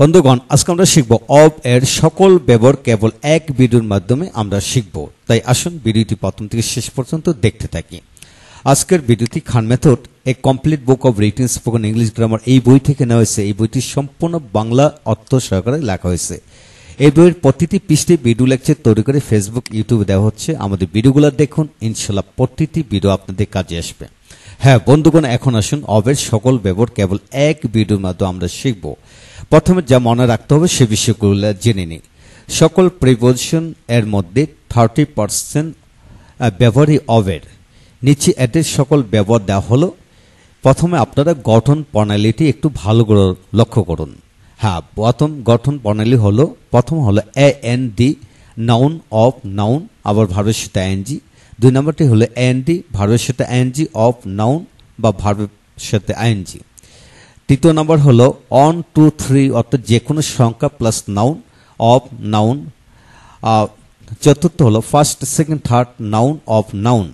বন্ধুগণ আজকে আমরা শিখব অব এর সকল ব্যবহার কেবল এক ভিডিওর মাধ্যমে আমরা শিখব তাই আসুন ভিডিওটি প্রথম থেকে শেষ পর্যন্ত দেখতে থাকি আজকের ভিডিওটি Khan method a complete book of written spoken English grammar এই বই থেকে নেওয়া হয়েছে এই বইটি সম্পূর্ণ বাংলা অর্থ সহকারে লেখা হয়েছে এই বইয়ের প্রতিটি পৃষ্ঠে ভিডিও লেকচার তৈরি করে ফেসবুক ইউটিউবে দেওয়া হচ্ছে আমাদের ভিডিওগুলো দেখুন ইনশাল্লাহ প্রতিটি ভিডিও আপনাদের কাজে আসবে হ্যাঁ বন্ধুগণ এখন আসুন অবের সকল ব্যবহার কেবল এক ভিডিওর মাধ্যমে আমরা শিখব প্রথমে যা মনে রাখতে হবে সে বিষয়গুলো জেনে নিই সকল প্রিপোজিশন এর মধ্যে থার্টি পার্সেন্ট ব্যবহারই অবের নিচে এদের সকল ব্যবহার দেওয়া হলো প্রথমে আপনারা গঠন প্রণালীটি একটু ভালো করে লক্ষ্য করুন হ্যাঁ প্রথম গঠন প্রণালী হলো প্রথম হলো A N D noun of noun আবার সেটা এনজি দুই নম্বরটি হলো এনডি ভার্বের সাথে জি অফ নাউন বা ভার্বের সাথে জি তৃতীয় নম্বর হলো অন টু থ্রি অর্থাৎ যে কোনো সংখ্যা প্লাস নাউন অফ নাউন চতুর্থ হলো first second third noun of noun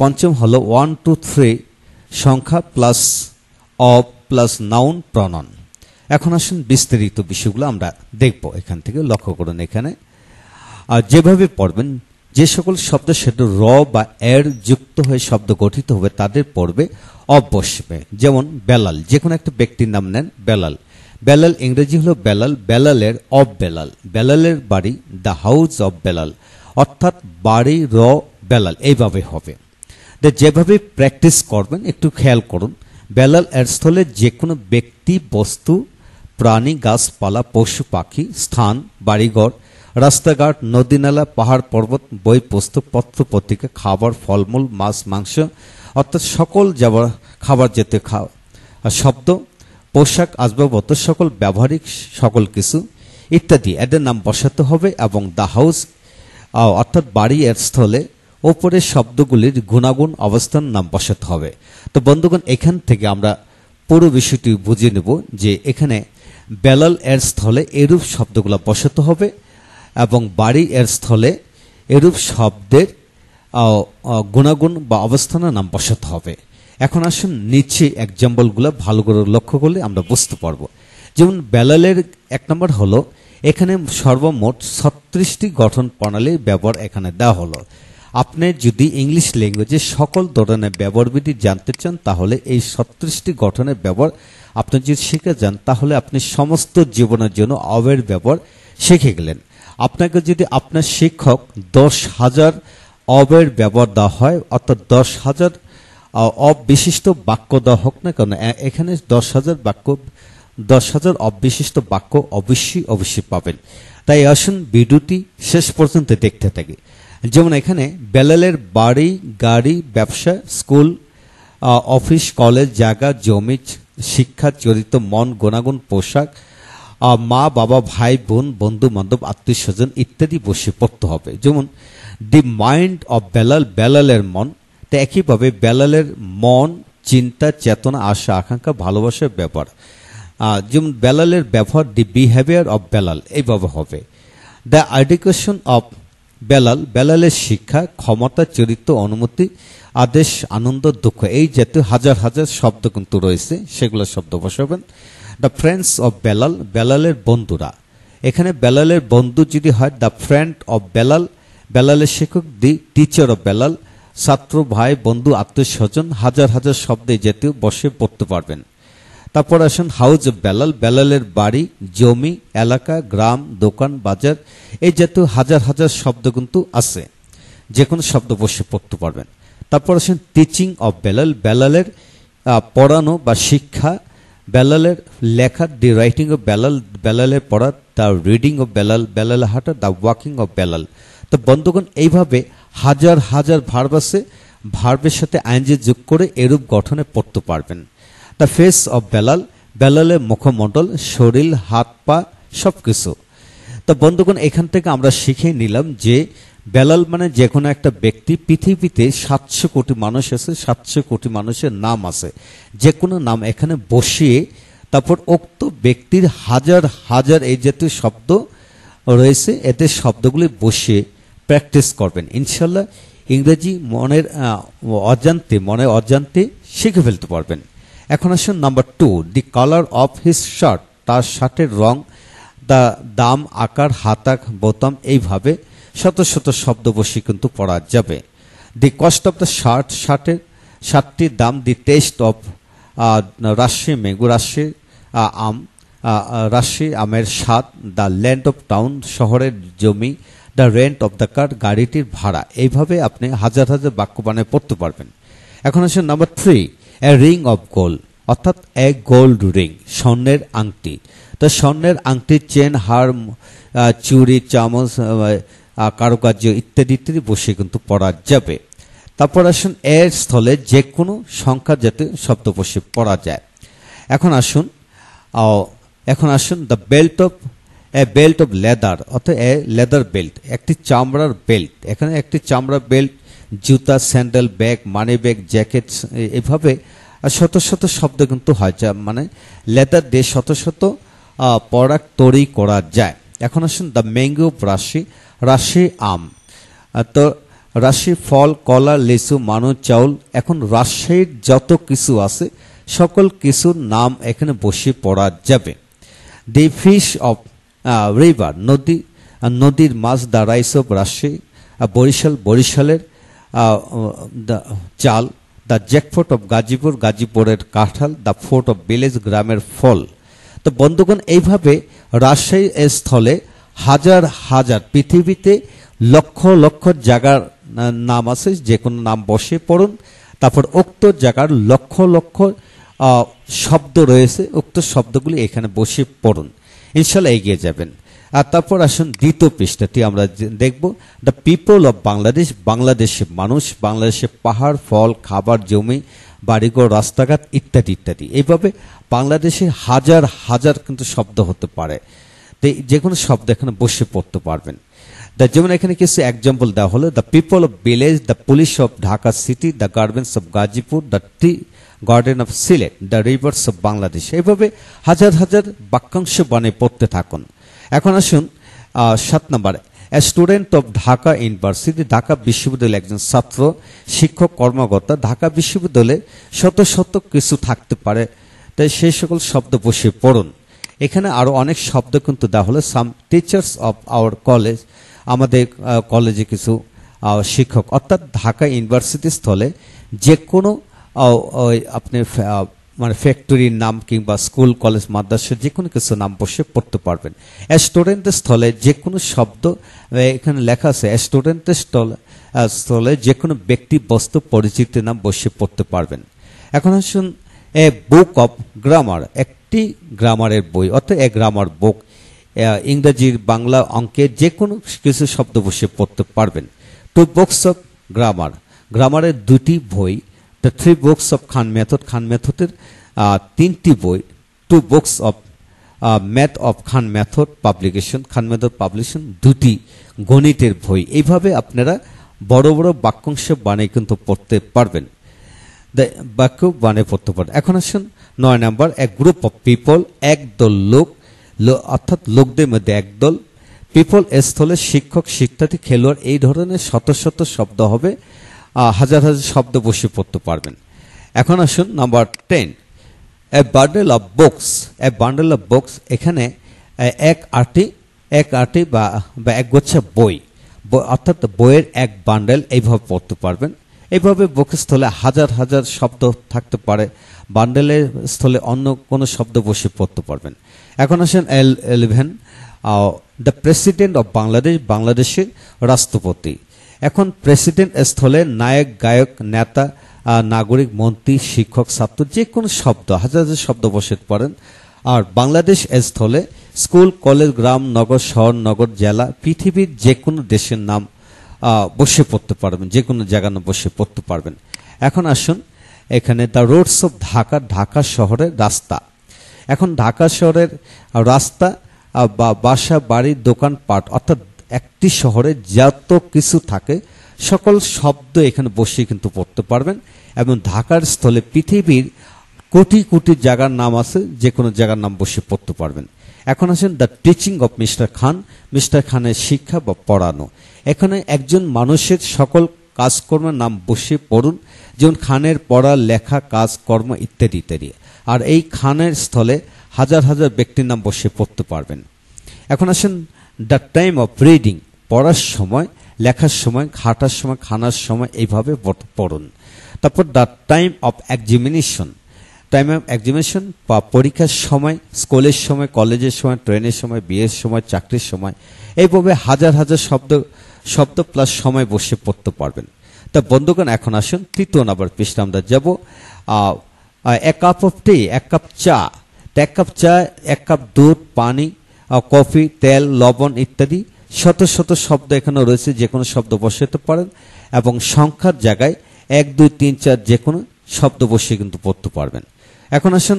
পঞ্চম হলো ওয়ান টু থ্রি সংখ্যা plus of plus noun pronoun এখন আসুন বিস্তারিত বিষয়গুলো আমরা দেখব এখান থেকে লক্ষ্য করুন এখানে যেভাবে পড়বেন যে সকল শব্দ সেটা র বা এর যুক্ত হয়ে শব্দ গঠিত হবে তাদের পড়বে অবশ্যই যেমন বেলাল যে কোনো একটা ব্যক্তির নাম নেন বেলাল বেলাল ইংরেজি হলো বেলাল বেলালের অব বেলাল বেলালের বাড়ি দ্য হাউস অব বেলাল অর্থাৎ বাড়ি র বেলাল এইভাবে হবে যেভাবে প্র্যাকটিস করবেন একটু খেয়াল করুন বেলাল এর স্থলে যে কোনো ব্যক্তি বস্তু প্রাণী গাছপালা পশু পাখি স্থান বাড়িঘর রাস্তাঘাট নদীনালা পাহাড় পর্বত বই পোস্ত পত্র পত্রিকা খাবার ফলমূল মাছ মাংস অর্থাৎ সকল যাবার খাবার যেতে খাওয়া আর শব্দ পোশাক আসবাবপত্র সকল ব্যবহারিক সকল কিছু ইত্যাদি এদের নাম বসাতে হবে এবং দ্য হাউস অর্থাৎ বাড়ি এর স্থলে ওপরের শব্দগুলির গুণাগুণ অবস্থান নাম বসাতে হবে তো বন্ধুগণ এখান থেকে আমরা পুরো বিষয়টি বুঝে নেব যে এখানে বেলাল এর স্থলে এরূপ শব্দগুলো বসাতে হবে এবং বাড়ি এর স্থলে এরূপ শব্দের গুণাগুণ বা অবস্থানের নাম বসাতে হবে এখন আসুন নিচে এক্সাম্পলগুলো ভালো করে লক্ষ্য করলে আমরা বুঝতে পারবো যেমন বেলালের এক নম্বর হলো এখানে সর্বমোট ছত্রিশটি গঠন প্রণালীর ব্যবহার এখানে দেওয়া হলো আপনি যদি ইংলিশ ল্যাঙ্গুয়েজে সকল ধরনের ব্যবহারবিধি জানতে চান তাহলে এই ছত্রিশটি গঠনের ব্যবহার আপনি যদি শিখে যান তাহলে আপনি সমস্ত জীবনের জন্য অবের ব্যবহার শিখে গেলেন আপনাকে যদি আপনার শিক্ষক দশ হাজার অবের ব্যবহার দেওয়া হয় অর্থাৎ দশ হাজার অবিশিষ্ট বাক্য দেওয়া হোক না কেন এখানে দশ হাজার বাক্য দশ হাজার অবিশিষ্ট বাক্য অবশ্যই অবশ্যই পাবেন তাই আসুন ভিডিওটি শেষ পর্যন্ত দেখতে থাকি যেমন এখানে বেলালের বাড়ি গাড়ি ব্যবসা স্কুল অফিস কলেজ জায়গা জমি শিক্ষা চরিত্র মন গুণাগুণ পোশাক মা বাবা ভাই বোন বন্ধু বান্ধব আত্মীয় স্বজন ইত্যাদি বসে পড়তে হবে যেমন দি মাইন্ড অফ বেলাল বেলালের মন তা একইভাবে বেলালের মন চিন্তা চেতনা আশা আকাঙ্ক্ষা ভালোবাসার ব্যাপার যেমন বেলালের ব্যবহার দি বিহেভিয়ার অফ বেলাল এইভাবে হবে দ্য এডুকেশন অফ বেলাল বেলালের শিক্ষা ক্ষমতা চরিত্র অনুমতি আদেশ আনন্দ দুঃখ এই জাতীয় হাজার হাজার শব্দ কিন্তু রয়েছে সেগুলো শব্দ বসাবেন দ্য ফ্রেন্ডস অব বেলাল বেলালের বন্ধুরা এখানে বেলালের বন্ধু যদি হয় দ্য ফ্রেন্ড অব বেলাল বেলালের শিক্ষক দি টিচার অব বেলাল ছাত্র ভাই বন্ধু আত্মীয়স্বজন হাজার হাজার শব্দে যেতে বসে পড়তে পারবেন তারপর আসেন হাউজ অব বেলাল বেলালের বাড়ি জমি এলাকা গ্রাম দোকান বাজার এই জাতীয় হাজার হাজার শব্দ কিন্তু আছে যে কোনো শব্দ বসে পড়তে পারবেন তারপর আসেন টিচিং অব বেলাল বেলালের পড়ানো বা শিক্ষা বেলালের লেখা দি রাইটিং অফ বেলাল বেলালের পড়া the reading of Belal Belal হাঁটা দ্য ওয়াকিং অফ বেলাল তো বন্ধুগণ এইভাবে হাজার হাজার ভার্ব আছে ভার্বের সাথে আইনজি যোগ করে এরূপ গঠনে পড়তে পারবেন দ্য ফেস অফ বেলাল বেলালের মুখমণ্ডল শরীর হাত পা সব কিছু তো বন্ধুগণ এখান থেকে আমরা শিখে নিলাম যে বেলাল মানে যে কোনো একটা ব্যক্তি পৃথিবীতে সাতশো কোটি মানুষ আছে সাতশো কোটি মানুষের নাম আছে যে কোনো নাম এখানে বসিয়ে তারপর উক্ত ব্যক্তির হাজার হাজার এই জাতীয় শব্দ রয়েছে এতে শব্দগুলি বসিয়ে প্র্যাকটিস করবেন ইনশাল্লাহ ইংরেজি মনের অজান্তে মনের অজান্তে শিখে ফেলতে পারবেন এখন আসুন number two the colour of his shirt তার শার্টের রং দা দাম আকার হাতাক বোতাম এইভাবে শত শত শব্দ বসে কিন্তু পড়া যাবে the cost of the shirt শার্টের শার্টটির দাম দি টেস্ট অফ রাশি মেঘু রাশি আম রাশি আমের স্বাদ দ্য ল্যান্ড অফ টাউন শহরের জমি the rent of the car গাড়িটির ভাড়া এইভাবে আপনি হাজার হাজার বাক্য বানায় পড়তে পারবেন এখন আসে number three a ring of gold অর্থাৎ এ গোল্ড রিং স্বর্ণের আংটি তো স্বর্ণের আংটি চেন হার চুড়ি চামচ uh, কারুকার্য ইত্যাদি ইত্যাদি বসে কিন্তু পড়া যাবে তারপর আসুন এর স্থলে যে কোনো সংখ্যা যাতে শব্দ বসে পড়া যায় এখন আসুন এখন আসুন the belt of a belt of leather অর্থাৎ এ লেদার বেল্ট একটি চামড়ার বেল্ট এখানে একটি চামড়ার বেল্ট জুতা sandal bag money bag jacket এভাবে শত শত শব্দ কিন্তু হয় যা মানে লেদার দিয়ে শত শত প্রোডাক্ট তৈরি করা যায় এখন আসুন দ্য ম্যাঙ্গো রাশি রাশি আম তো রাশি ফল কলা লেচু মানু চাউল এখন রাশির যত কিছু আছে সকল কিছুর নাম এখানে বসে পড়া যাবে দি ফিশ অফ রিভার নদী নদীর মাছ দ্য রাইস অফ রাশি বরিশাল বরিশালের চাল দ্য জ্যাকফোর্ট অফ গাজীপুর গাজীপুরের কাঁঠাল দ্য ফোর্ট অফ ভিলেজ গ্রামের ফল তো বন্ধুগণ এইভাবে রাজশাহী স্থলে হাজার হাজার পৃথিবীতে লক্ষ লক্ষ জায়গার নাম আছে যে কোনো নাম বসে পড়ুন তারপর উক্ত জায়গার লক্ষ লক্ষ শব্দ রয়েছে উক্ত শব্দগুলি এখানে বসে পড়ুন ইনশাল্লাহ এগিয়ে যাবেন আর তারপর আসুন দ্বিতীয় পৃষ্ঠাটি আমরা দেখব দ্য পিপল অব বাংলাদেশ বাংলাদেশের মানুষ বাংলাদেশে পাহাড় ফল খাবার জমি বাড়িঘর রাস্তাঘাট ইত্যাদি ইত্যাদি এইভাবে বাংলাদেশে হাজার হাজার কিন্তু শব্দ হতে পারে যে কোনো শব্দ এখানে বসে পড়তে পারবেন দ্য যেমন এখানে কিছু এক্সাম্পল দেওয়া হলো the people of village the police of Dhaka city the gardens of Gazipur the tea garden of Sylhet the rivers of Bangladesh এইভাবে হাজার হাজার বাক্যাংশ বানিয়ে পড়তে থাকুন এখন আসুন সাত নম্বরে a student of Dhaka university Dhaka বিশ্ববিদ্যালয়ের একজন ছাত্র শিক্ষক কর্মকর্তা ঢাকা বিশ্ববিদ্যালয়ে শত শত কিছু থাকতে পারে তাই সেই সকল শব্দ বসে পড়ুন এখানে আরও অনেক শব্দ কিন্তু দেওয়া হলো some teachers of our college আমাদের কলেজে কিছু শিক্ষক অর্থাৎ ঢাকা ইউনিভার্সিটি স্থলে যে কোনো আপনি মানে ফ্যাক্টরির নাম কিংবা স্কুল কলেজ মাদ্রাসা যে কোনো কিছু নাম বসে পড়তে পারবেন স্টুডেন্টের স্থলে যে কোনো শব্দ এখানে লেখা আছে স্টুডেন্টের স্থলে স্থলে যে কোনো ব্যক্তি বস্তু পরিচিতি নাম বসে পড়তে পারবেন এখন আসুন এ বুক অফ গ্রামার একটি গ্রামারের বই অর্থাৎ এ গ্রামার বুক ইংরেজির বাংলা অঙ্কের যে কোনো কিছু শব্দ বসে পড়তে পারবেন টু বুকস অফ গ্রামার গ্রামারের দুটি বই the three books of Khan method Khan মেথডের তিনটি বই two books of math of Khan method publication Khan method publication দুটি গণিতের বই এইভাবে আপনারা বড় বড় বাক্যাংশ বানিয়ে কিন্তু পড়তে পারবেন বাক্য বানিয়ে পড়তে পারেন এখন আসুন নয় নাম্বার এক গ্রুপ অফ পিপল একদল লোক অর্থাৎ লোকদের মধ্যে একদল পিপল স্থলে শিক্ষক শিক্ষার্থী খেলোয়াড় এই ধরনের শত শত শব্দ হবে হাজার হাজার শব্দ বসে পড়তে পারবেন এখন আসুন number ten a bundle of books a bundle of books এখানে এক আটি এক আটি বা বা একগোচ্ছা বই অর্থাৎ বইয়ের এক বান্ডেল এইভাবে পড়তে পারবেন এইভাবে বুকের স্থলে হাজার হাজার শব্দ থাকতে পারে বান্ডেলের স্থলে অন্য কোনো শব্দ বসে পড়তে পারবেন এখন আসেন L eleven the president of Bangladesh বাংলাদেশের রাষ্ট্রপতি এখন প্রেসিডেন্ট স্থলে নায়ক গায়ক নেতা নাগরিক মন্ত্রী শিক্ষক ছাত্র যে কোনো শব্দ হাজার হাজার শব্দ বসে পড়েন আর বাংলাদেশ স্থলে স্কুল কলেজ গ্রাম নগর শহর নগর জেলা পৃথিবীর যে কোনো দেশের নাম বসে পড়তে পারবেন যে কোনো জায়গা নাম বসে পড়তে পারবেন এখন আসুন এখানে the roads of Dhaka Dhaka শহরের রাস্তা এখন ঢাকা শহরের রাস্তা বা বাসা বাড়ির দোকানপাট অর্থাৎ একটি শহরে যত কিছু থাকে সকল শব্দ এখানে বসে কিন্তু পড়তে পারবেন এবং ঢাকার স্থলে পৃথিবীর কোটি কোটি জায়গার নাম আছে যে কোনো জায়গার নাম বসে পড়তে পারবেন এখন আসেন the teaching of mister Khan mister খানের শিক্ষা বা পড়ানো এখানে একজন মানুষের সকল কাজকর্মের নাম বসে পড়ুন যেমন খানের পড়া লেখা কাজকর্ম ইত্যাদি ইত্যাদি আর এই খানের স্থলে হাজার হাজার ব্যক্তির নাম বসে পড়তে পারবেন এখন আসেন দ্য টাইম অফ রিডিং পড়ার সময় লেখার সময় খাটার সময় খানার সময় এইভাবে পড়ুন তারপর the time of examination time of examination বা পরীক্ষার সময় স্কুলের সময় কলেজের সময় ট্রেনের সময় বিয়ের সময় চাকরির সময় এইভাবে হাজার হাজার শব্দ শব্দ প্লাস সময় বসে পড়তে পারবেন তা বন্ধুগণ এখন আসুন তৃতীয় নাম্বার পৃষ্ঠ আমরা যাবো এক কাপ অফ টি এক কাপ চা এক কাপ চা এক কাপ দুধ পানি কফি তেল লবণ ইত্যাদি শত শত শব্দ এখানে রয়েছে যে কোনো শব্দ বসাতে পারেন এবং সংখ্যার জায়গায় এক দুই তিন চার যে কোনো শব্দ বসিয়ে কিন্তু পড়তে পারবেন এখন আসুন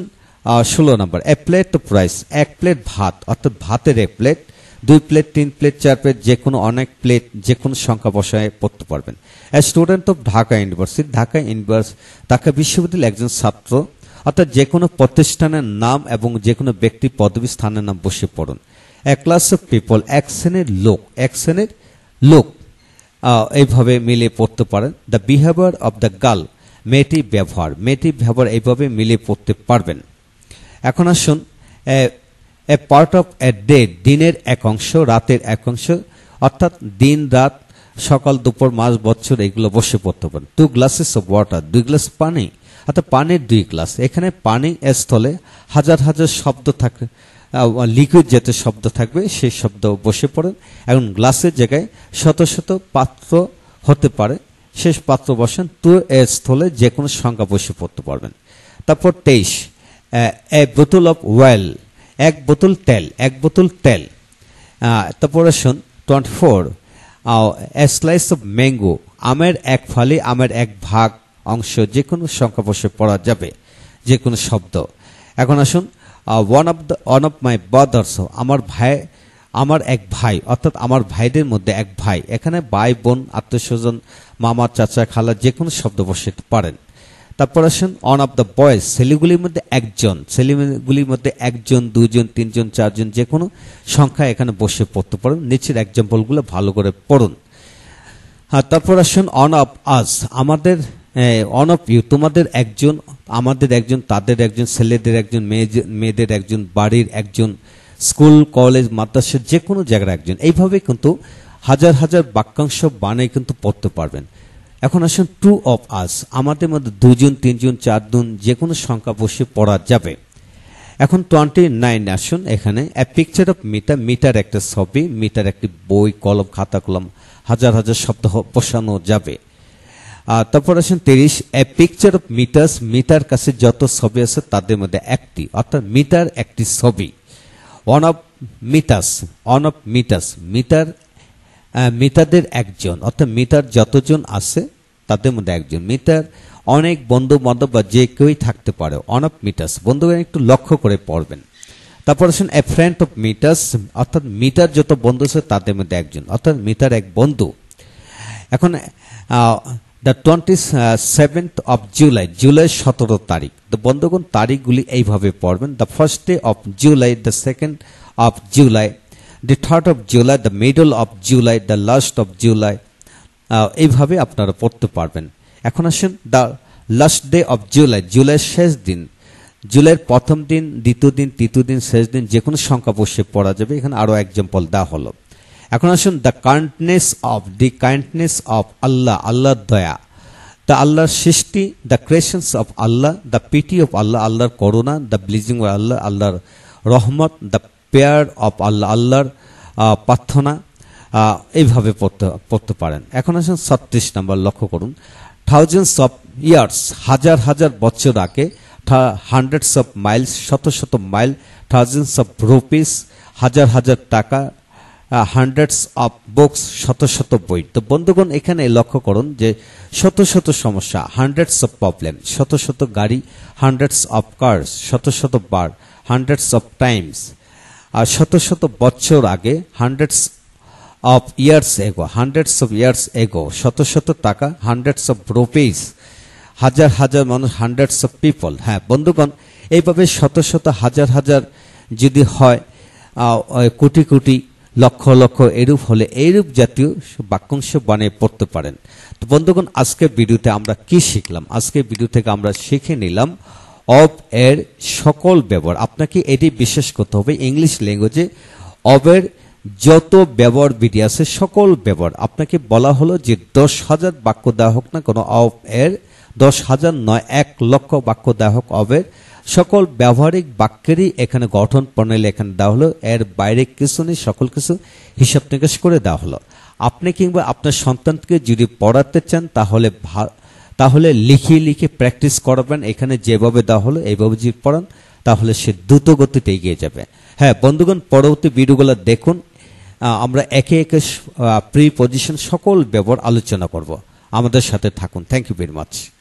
ষোলো নম্বর এ প্লেট তো প্রাইস এক প্লেট ভাত অর্থাৎ ভাতের এক প্লেট দুই প্লেট তিন প্লেট চার প্লেট যে কোনো অনেক প্লেট যে কোনো সংখ্যা বসায় পড়তে পারবেন a student of Dhaka university Dhaka university Dhaka বিশ্ববিদ্যালয়ের একজন ছাত্র অর্থাৎ যে কোনো প্রতিষ্ঠানের নাম এবং যে কোনো ব্যক্তি পদবী স্থানের নাম বসে পড়ুন এক ক্লাস অফ পিপল এক শ্রেণীর লোক এক শ্রেণীর লোক এইভাবে মিলে পড়তে পারেন the behaviour of the girl মেয়েটি ব্যবহার মেয়েটি ব্যবহার এইভাবে মিলে পড়তে পারবেন এখন আসুন a part of a day দিনের এক অংশ রাতের এক অংশ অর্থাৎ দিন রাত সকাল দুপুর মাস বছর এগুলো বসে পড়তে পারেন টু গ্লাসেস অফ ওয়াটার দুই গ্লাস পানি অর্থাৎ পানির দুই গ্লাস এখানে পানি স্থলে হাজার হাজার শব্দ থাকে লিকুইড যেতে শব্দ থাকবে সেই শব্দ বসে পড়ে এখন গ্লাসের জায়গায় শত শত পাত্র হতে পারে শেষ পাত্র বসেন তো এ স্থলে যে কোনো সংখ্যা বসে পড়তে পারবেন তারপর তেইশ এ বোতল অফ ওয়েল এক বোতল তেল এক বোতল তেল তারপর আসুন twenty four a slice of mango আমের এক ফালি আমের এক ভাগ অংশ যে কোনো সংখ্যা বসে পড়া যাবে যে কোনো শব্দ এখন আসুন one of the one of my brothers আমার ভাই আমার এক ভাই অর্থাৎ আমার ভাইদের মধ্যে এক ভাই এখানে ভাই বোন আত্মীয়স্বজন মামা চাচা খালা যে কোনো শব্দ বসাতে পারেন তারপর আসেন অন অফ দ্য বয়েজ ছেলেগুলির মধ্যে একজন ছেলেগুলির মধ্যে একজন দুজন তিনজন চারজন যে কোনো সংখ্যা এখানে বসে পড়তে পারেন নিচের এক্সাম্পলগুলো ভালো করে পড়ুন হ্যাঁ তারপর আসুন অন অফ আস আমাদের অন অফ ইউ তোমাদের একজন আমাদের একজন তাদের একজন ছেলেদের একজন মেয়ে মেয়েদের একজন বাড়ির একজন স্কুল কলেজ মাদ্রাসা যে কোনো জায়গার একজন এইভাবে কিন্তু হাজার হাজার বাক্যাংশ বানাই কিন্তু পড়তে পারবেন এখন আসুন টু অফ আস আমাদের মধ্যে দুজন তিনজন চারজন যে কোনো সংখ্যা বসে পড়া যাবে এখন টোয়েন্টি নাইন আসুন এখানে a picture of meter meter একটা ছবি মিটার একটি বই কলম খাতা কলম হাজার হাজার শব্দ বসানো যাবে তারপর আসেন তিরিশ a picture of meter meter কাছে যত ছবি আছে তাদের মধ্যে একটি অর্থাৎ মিটার একটি ছবি one of meters one of meters meter মিটারদের একজন অর্থাৎ মিটার যতজন আছে তাদের মধ্যে একজন মিটার অনেক বন্ধু বান্ধব বা যে কেউই থাকতে পারে অন অফ মিটার বন্ধু একটু লক্ষ্য করে পড়বেন তারপর আসেন এ ফ্রেন্ড অফ মিটার্স অর্থাৎ মিটার যত বন্ধু আছে তাদের মধ্যে একজন অর্থাৎ মিটার এক বন্ধু এখন the twenty seventh of July জুলাই সতেরো তারিখ তো বন্ধুগণ তারিখগুলি এইভাবে পড়বেন the first day of July the second of July the third of July the middle of July the last of July এইভাবে আপনারা পড়তে পারবেন এখন আসেন the last day of July জুলাইয়ের শেষ দিন জুলাইয়ের প্রথম দিন দ্বিতীয় দিন তৃতীয় দিন শেষ দিন যে কোনো সংখ্যা বসে পড়া যাবে এখানে আরও এক্সাম্পল দেওয়া হলো এখন আসুন the kindness of the kindness of Allah আল্লাহর দয়া দ্য আল্লাহর সৃষ্টি the creations of Allah the pity of Allah আল্লাহর করুণা দ্য ব্লিজিং অফ আল্লাহ আল্লাহর রহমত দ্য পেয়ার অফ আল্লাহ আল্লাহর প্রার্থনা এইভাবে পড়তে পড়তে পারেন এখন আসুন ছত্রিশ নম্বর লক্ষ্য করুন থাউজেন্ডস অফ ইয়ার্স হাজার হাজার বছর আগে হান্ড্রেডস অফ মাইলস শত শত মাইল থাউজেন্ডস অফ রুপিস হাজার হাজার টাকা হান্ড্রেডস অফ বুকস শত শত বই তো বন্ধুগণ এখানে লক্ষ্য করুন যে শত শত সমস্যা হান্ড্রেডস অফ প্রবলেম শত শত গাড়ি হান্ড্রেডস অফ কার্স শত শত বার হান্ড্রেডস অফ টাইমস আর শত শত বছর আগে hundreds of years ago hundreds of years ago শত শত টাকা হান্ড্রেডস অফ রুপিস হাজার হাজার মানুষ হান্ড্রেডস অফ পিপল হ্যাঁ বন্ধুগণ এইভাবে শত শত হাজার হাজার যদি হয় কোটি কোটি লক্ষ লক্ষ এরূপ হলে এইরূপ জাতীয় বাক্যাংশ বানিয়ে পড়তে পারেন তো বন্ধুগণ আজকের ভিডিওতে আমরা কি শিখলাম আজকের ভিডিও থেকে আমরা শিখে নিলাম অব এর সকল ব্যবহার আপনাকে এটি বিশ্বাস করতে হবে ইংলিশ ল্যাঙ্গুয়েজে অবের যত ব্যবহার বিধি আছে সকল ব্যবহার আপনাকে বলা হলো যে দশ হাজার বাক্য দেওয়া হোক না কোনো অব এর দশ হাজার নয় এক লক্ষ বাক্য দেওয়া হোক সকল ব্যবহারিক বাক্যেরই এখানে গঠন প্রণালী এখানে দেওয়া হলো এর বাইরে কিছু নেই সকল কিছু হিসাব নিকাশ করে দেওয়া হলো আপনি কিংবা আপনার সন্তানকে যদি পড়াতে চান তাহলে তাহলে লিখে লিখে প্র্যাকটিস করাবেন এখানে যেভাবে দেওয়া হলো এইভাবে যদি পড়ান তাহলে সে দ্রুত গতিতে এগিয়ে যাবে হ্যাঁ বন্ধুগণ পরবর্তী ভিডিওগুলো দেখুন আমরা একে একে প্রি পজিশন সকল ব্যবহার আলোচনা করব আমাদের সাথে থাকুন থ্যাংক ইউ ভেরি মাচ